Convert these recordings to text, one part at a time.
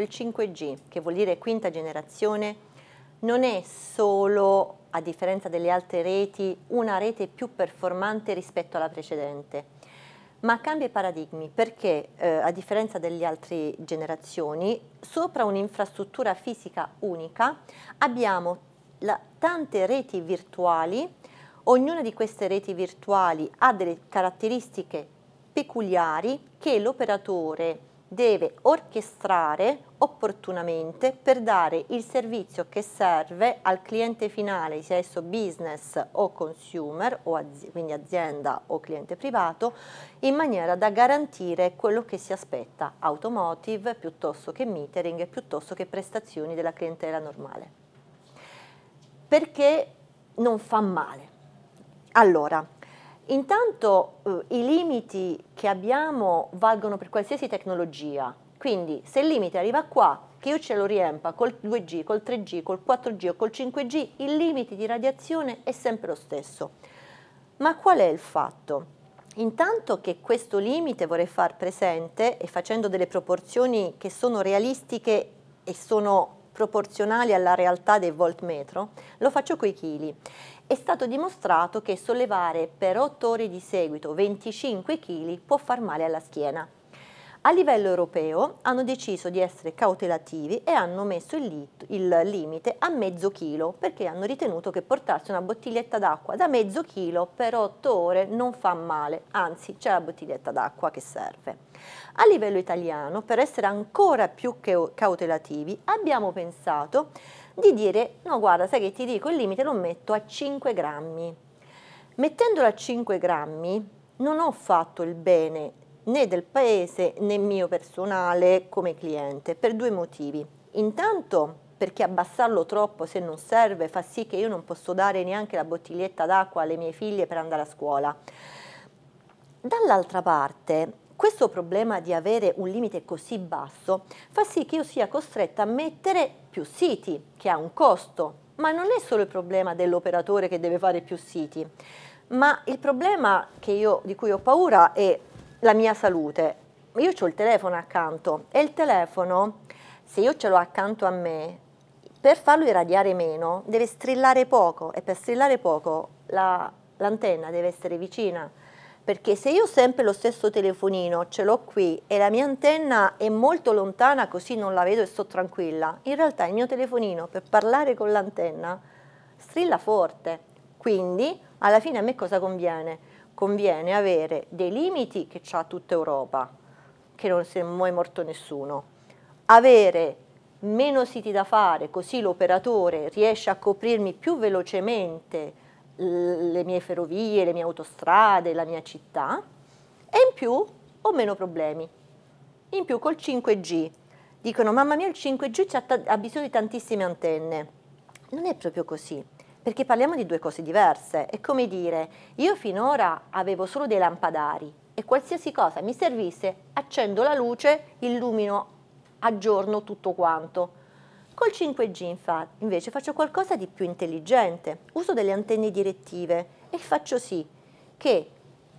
Il 5G, che vuol dire quinta generazione, non è solo, a differenza delle altre reti, una rete più performante rispetto alla precedente, ma cambia i paradigmi perché, eh, a differenza delle altre generazioni, sopra un'infrastruttura fisica unica abbiamo la, tante reti virtuali, ognuna di queste reti virtuali ha delle caratteristiche peculiari che l'operatore deve orchestrare opportunamente per dare il servizio che serve al cliente finale, sia esso business o consumer, o az quindi azienda o cliente privato, in maniera da garantire quello che si aspetta, automotive piuttosto che metering, piuttosto che prestazioni della clientela normale. Perché non fa male? Allora, Intanto eh, i limiti che abbiamo valgono per qualsiasi tecnologia, quindi se il limite arriva qua, che io ce lo riempa col 2G, col 3G, col 4G o col 5G, il limite di radiazione è sempre lo stesso. Ma qual è il fatto? Intanto che questo limite vorrei far presente e facendo delle proporzioni che sono realistiche e sono proporzionali alla realtà del voltmetro, lo faccio coi chili è stato dimostrato che sollevare per 8 ore di seguito 25 kg può far male alla schiena. A livello europeo hanno deciso di essere cautelativi e hanno messo il, lit- il limite a mezzo chilo perché hanno ritenuto che portarsi una bottiglietta d'acqua da mezzo chilo per 8 ore non fa male, anzi c'è la bottiglietta d'acqua che serve. A livello italiano, per essere ancora più cautelativi, abbiamo pensato di dire no guarda sai che ti dico il limite lo metto a 5 grammi. Mettendolo a 5 grammi non ho fatto il bene né del paese né mio personale come cliente per due motivi. Intanto perché abbassarlo troppo se non serve fa sì che io non posso dare neanche la bottiglietta d'acqua alle mie figlie per andare a scuola. Dall'altra parte, questo problema di avere un limite così basso fa sì che io sia costretta a mettere più siti, che ha un costo, ma non è solo il problema dell'operatore che deve fare più siti, ma il problema io, di cui ho paura è la mia salute. Io ho il telefono accanto e il telefono, se io ce l'ho accanto a me, per farlo irradiare meno deve strillare poco e per strillare poco l'antenna deve essere vicina perché se io ho sempre lo stesso telefonino ce l'ho qui e la mia antenna è molto lontana così non la vedo e sto tranquilla, in realtà il mio telefonino per parlare con l'antenna strilla forte, quindi alla fine a me cosa conviene? conviene avere dei limiti che ha tutta Europa, che non si è mai morto nessuno, avere meno siti da fare, così l'operatore riesce a coprirmi più velocemente le mie ferrovie, le mie autostrade, la mia città e in più ho meno problemi. In più col 5G dicono mamma mia il 5G ha, ha bisogno di tantissime antenne. Non è proprio così perché parliamo di due cose diverse. È come dire, io finora avevo solo dei lampadari e qualsiasi cosa mi servisse, accendo la luce, illumino, aggiorno tutto quanto. Col 5G invece faccio qualcosa di più intelligente, uso delle antenne direttive e faccio sì che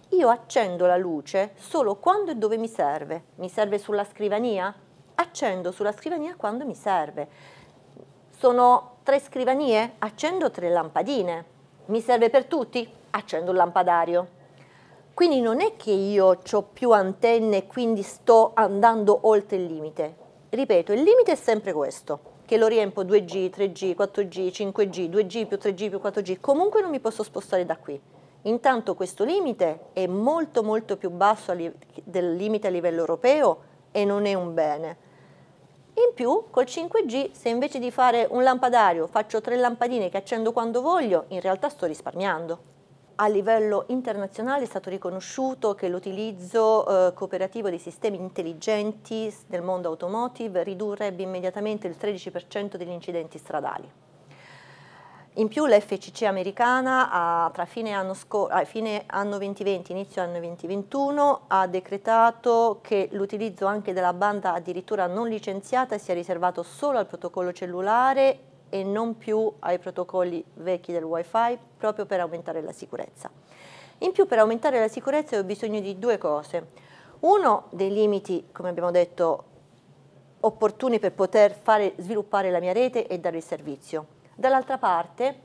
io accendo la luce solo quando e dove mi serve. Mi serve sulla scrivania? Accendo sulla scrivania quando mi serve. Sono tre scrivanie? Accendo tre lampadine. Mi serve per tutti? Accendo un lampadario. Quindi non è che io ho più antenne e quindi sto andando oltre il limite. Ripeto, il limite è sempre questo, che lo riempo 2G, 3G, 4G, 5G, 2G più 3G più 4G, comunque non mi posso spostare da qui. Intanto questo limite è molto molto più basso del limite a livello europeo e non è un bene in più, col 5G, se invece di fare un lampadario faccio tre lampadine che accendo quando voglio, in realtà sto risparmiando. A livello internazionale è stato riconosciuto che l'utilizzo eh, cooperativo dei sistemi intelligenti nel mondo automotive ridurrebbe immediatamente il 13% degli incidenti stradali. In più l'FCC americana ha, tra fine anno, ah, fine anno 2020 e inizio anno 2021 ha decretato che l'utilizzo anche della banda addirittura non licenziata sia riservato solo al protocollo cellulare e non più ai protocolli vecchi del wifi proprio per aumentare la sicurezza. In più per aumentare la sicurezza ho bisogno di due cose. Uno dei limiti, come abbiamo detto, opportuni per poter fare, sviluppare la mia rete e dare il servizio Dall'altra parte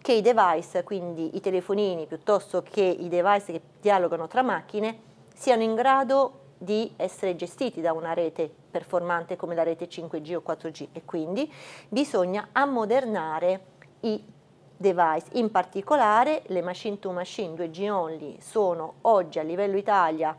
che i device, quindi i telefonini piuttosto che i device che dialogano tra macchine, siano in grado di essere gestiti da una rete performante come la rete 5G o 4G e quindi bisogna ammodernare i device, in particolare le machine to machine 2G only sono oggi a livello Italia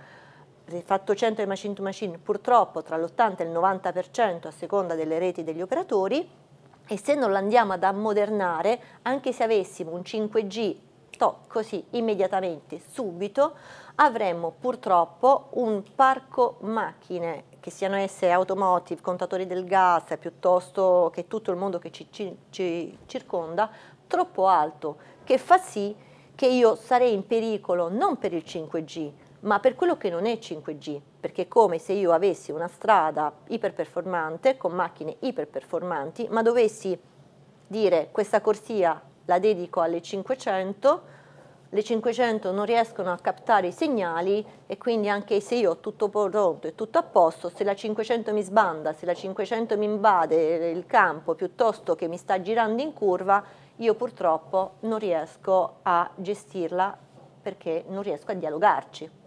fatto 100 di machine to machine purtroppo tra l'80 e il 90% a seconda delle reti degli operatori e se non l'andiamo ad ammodernare, anche se avessimo un 5G to, così immediatamente, subito, avremmo purtroppo un parco macchine che siano esse automotive, contatori del gas, piuttosto che tutto il mondo che ci, ci, ci circonda, troppo alto, che fa sì che io sarei in pericolo non per il 5G, ma per quello che non è 5G, perché è come se io avessi una strada iperperformante con macchine iperperformanti, ma dovessi dire questa corsia la dedico alle 500, le 500 non riescono a captare i segnali e quindi anche se io ho tutto pronto e tutto a posto, se la 500 mi sbanda, se la 500 mi invade il campo piuttosto che mi sta girando in curva, io purtroppo non riesco a gestirla perché non riesco a dialogarci.